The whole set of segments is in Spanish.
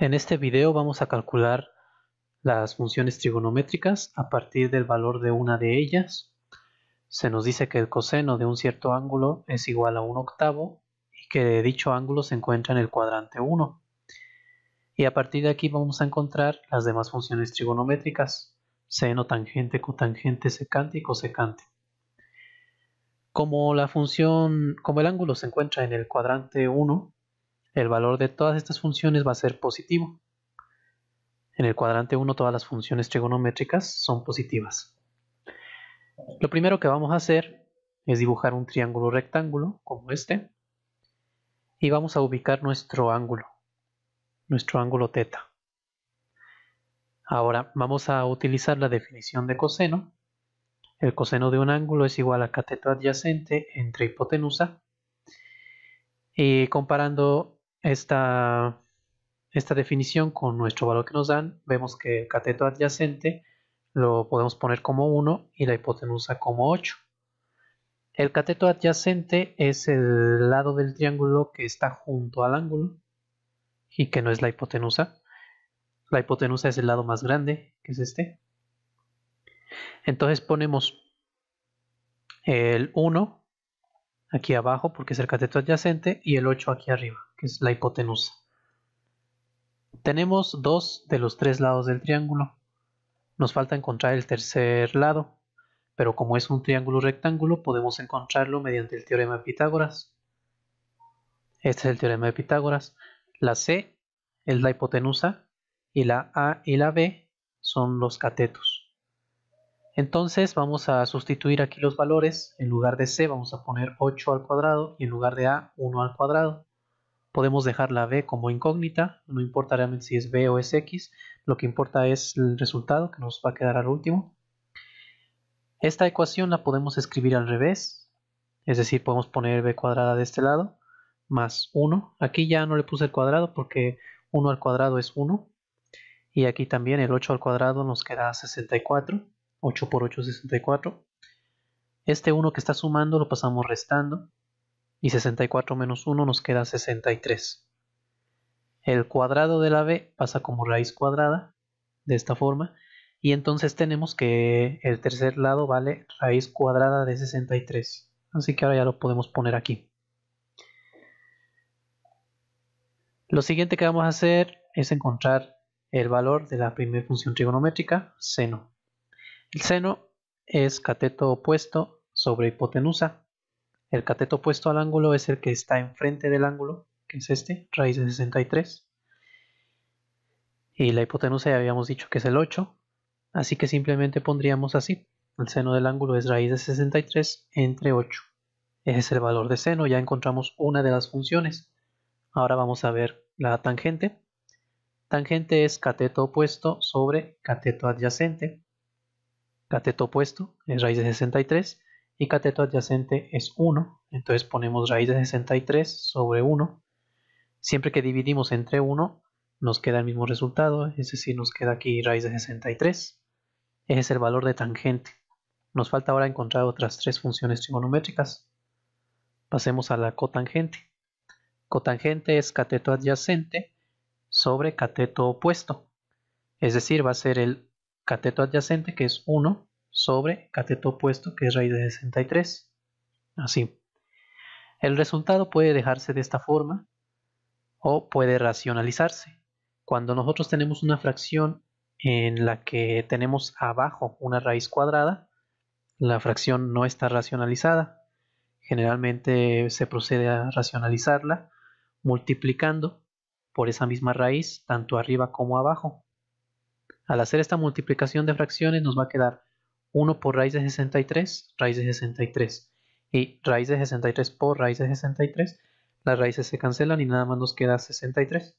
En este video vamos a calcular las funciones trigonométricas a partir del valor de una de ellas. Se nos dice que el coseno de un cierto ángulo es igual a un octavo y que dicho ángulo se encuentra en el cuadrante 1. Y a partir de aquí vamos a encontrar las demás funciones trigonométricas, seno, tangente, cotangente, secante y cosecante. Como la función, como el ángulo se encuentra en el cuadrante 1, el valor de todas estas funciones va a ser positivo. En el cuadrante 1 todas las funciones trigonométricas son positivas. Lo primero que vamos a hacer es dibujar un triángulo rectángulo como este y vamos a ubicar nuestro ángulo, nuestro ángulo θ. Ahora vamos a utilizar la definición de coseno. El coseno de un ángulo es igual a cateto adyacente entre hipotenusa y comparando esta, esta definición con nuestro valor que nos dan, vemos que el cateto adyacente lo podemos poner como 1 y la hipotenusa como 8. El cateto adyacente es el lado del triángulo que está junto al ángulo y que no es la hipotenusa. La hipotenusa es el lado más grande, que es este. Entonces ponemos el 1 aquí abajo porque es el cateto adyacente y el 8 aquí arriba, que es la hipotenusa. Tenemos dos de los tres lados del triángulo. Nos falta encontrar el tercer lado, pero como es un triángulo rectángulo podemos encontrarlo mediante el teorema de Pitágoras. Este es el teorema de Pitágoras. La C es la hipotenusa y la A y la B son los catetos. Entonces vamos a sustituir aquí los valores. En lugar de C vamos a poner 8 al cuadrado y en lugar de A 1 al cuadrado. Podemos dejar la B como incógnita, no importa realmente si es B o es X, lo que importa es el resultado que nos va a quedar al último. Esta ecuación la podemos escribir al revés, es decir, podemos poner B cuadrada de este lado, más 1. Aquí ya no le puse el cuadrado porque 1 al cuadrado es 1. Y aquí también el 8 al cuadrado nos queda 64. 8 por 8 es 64. Este 1 que está sumando lo pasamos restando y 64 menos 1 nos queda 63. El cuadrado de la b pasa como raíz cuadrada de esta forma y entonces tenemos que el tercer lado vale raíz cuadrada de 63. Así que ahora ya lo podemos poner aquí. Lo siguiente que vamos a hacer es encontrar el valor de la primera función trigonométrica, seno. El seno es cateto opuesto sobre hipotenusa. El cateto opuesto al ángulo es el que está enfrente del ángulo, que es este, raíz de 63. Y la hipotenusa ya habíamos dicho que es el 8, así que simplemente pondríamos así. El seno del ángulo es raíz de 63 entre 8. Ese es el valor de seno, ya encontramos una de las funciones. Ahora vamos a ver la tangente. Tangente es cateto opuesto sobre cateto adyacente cateto opuesto es raíz de 63 y cateto adyacente es 1, entonces ponemos raíz de 63 sobre 1. Siempre que dividimos entre 1 nos queda el mismo resultado, es decir, nos queda aquí raíz de 63. Ese es el valor de tangente. Nos falta ahora encontrar otras tres funciones trigonométricas. Pasemos a la cotangente. Cotangente es cateto adyacente sobre cateto opuesto, es decir, va a ser el cateto adyacente que es 1 sobre cateto opuesto que es raíz de 63. Así. El resultado puede dejarse de esta forma o puede racionalizarse. Cuando nosotros tenemos una fracción en la que tenemos abajo una raíz cuadrada, la fracción no está racionalizada. Generalmente se procede a racionalizarla multiplicando por esa misma raíz tanto arriba como abajo al hacer esta multiplicación de fracciones nos va a quedar 1 por raíz de 63, raíz de 63. Y raíz de 63 por raíz de 63, las raíces se cancelan y nada más nos queda 63.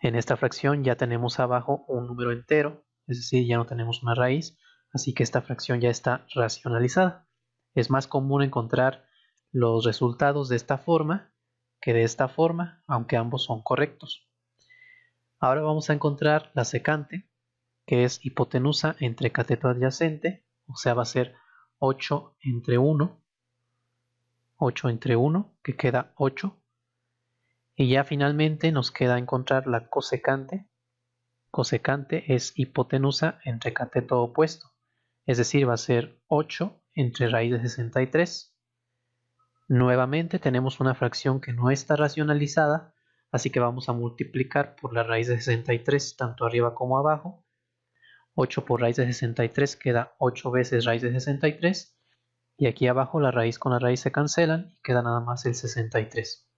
En esta fracción ya tenemos abajo un número entero, es decir, ya no tenemos una raíz, así que esta fracción ya está racionalizada. Es más común encontrar los resultados de esta forma que de esta forma, aunque ambos son correctos. Ahora vamos a encontrar la secante, que es hipotenusa entre cateto adyacente, o sea, va a ser 8 entre 1, 8 entre 1, que queda 8. Y ya finalmente nos queda encontrar la cosecante. Cosecante es hipotenusa entre cateto opuesto, es decir, va a ser 8 entre raíz de 63. Nuevamente tenemos una fracción que no está racionalizada, Así que vamos a multiplicar por la raíz de 63, tanto arriba como abajo. 8 por raíz de 63 queda 8 veces raíz de 63. Y aquí abajo la raíz con la raíz se cancelan y queda nada más el 63.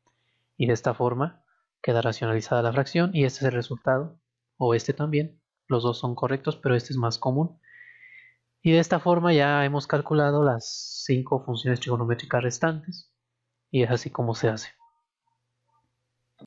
Y de esta forma queda racionalizada la fracción y este es el resultado, o este también. Los dos son correctos, pero este es más común. Y de esta forma ya hemos calculado las 5 funciones trigonométricas restantes y es así como se hace.